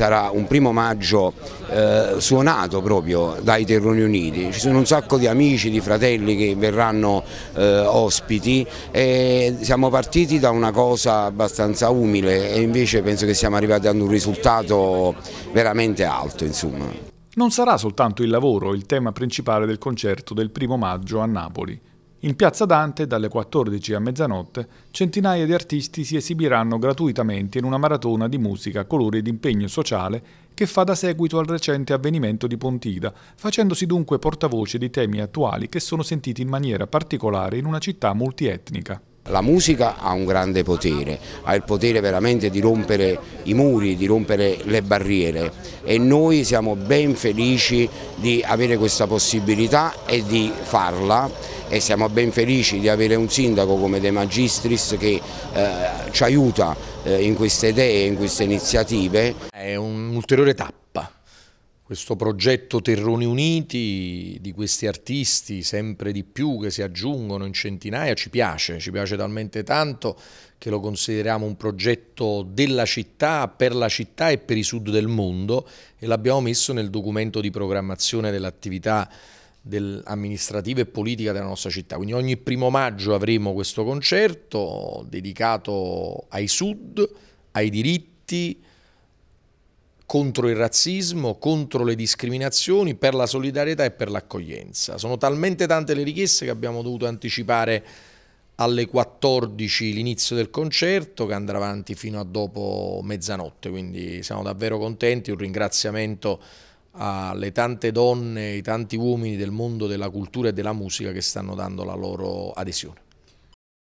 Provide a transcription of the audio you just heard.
sarà un primo maggio eh, suonato proprio dai Terroni Uniti, ci sono un sacco di amici, di fratelli che verranno eh, ospiti e siamo partiti da una cosa abbastanza umile e invece penso che siamo arrivati ad un risultato veramente alto. Insomma. Non sarà soltanto il lavoro il tema principale del concerto del primo maggio a Napoli, in piazza Dante, dalle 14 a mezzanotte, centinaia di artisti si esibiranno gratuitamente in una maratona di musica, colore ed impegno sociale che fa da seguito al recente avvenimento di Pontida, facendosi dunque portavoce di temi attuali che sono sentiti in maniera particolare in una città multietnica. La musica ha un grande potere, ha il potere veramente di rompere i muri, di rompere le barriere e noi siamo ben felici di avere questa possibilità e di farla e siamo ben felici di avere un sindaco come De Magistris che eh, ci aiuta eh, in queste idee, in queste iniziative. È un'ulteriore tappa, questo progetto Terroni Uniti di questi artisti sempre di più che si aggiungono in centinaia ci piace, ci piace talmente tanto che lo consideriamo un progetto della città, per la città e per i sud del mondo e l'abbiamo messo nel documento di programmazione dell'attività amministrativa e politica della nostra città. Quindi ogni primo maggio avremo questo concerto dedicato ai sud, ai diritti, contro il razzismo, contro le discriminazioni, per la solidarietà e per l'accoglienza. Sono talmente tante le richieste che abbiamo dovuto anticipare alle 14 l'inizio del concerto che andrà avanti fino a dopo mezzanotte, quindi siamo davvero contenti, un ringraziamento alle tante donne, ai tanti uomini del mondo della cultura e della musica che stanno dando la loro adesione.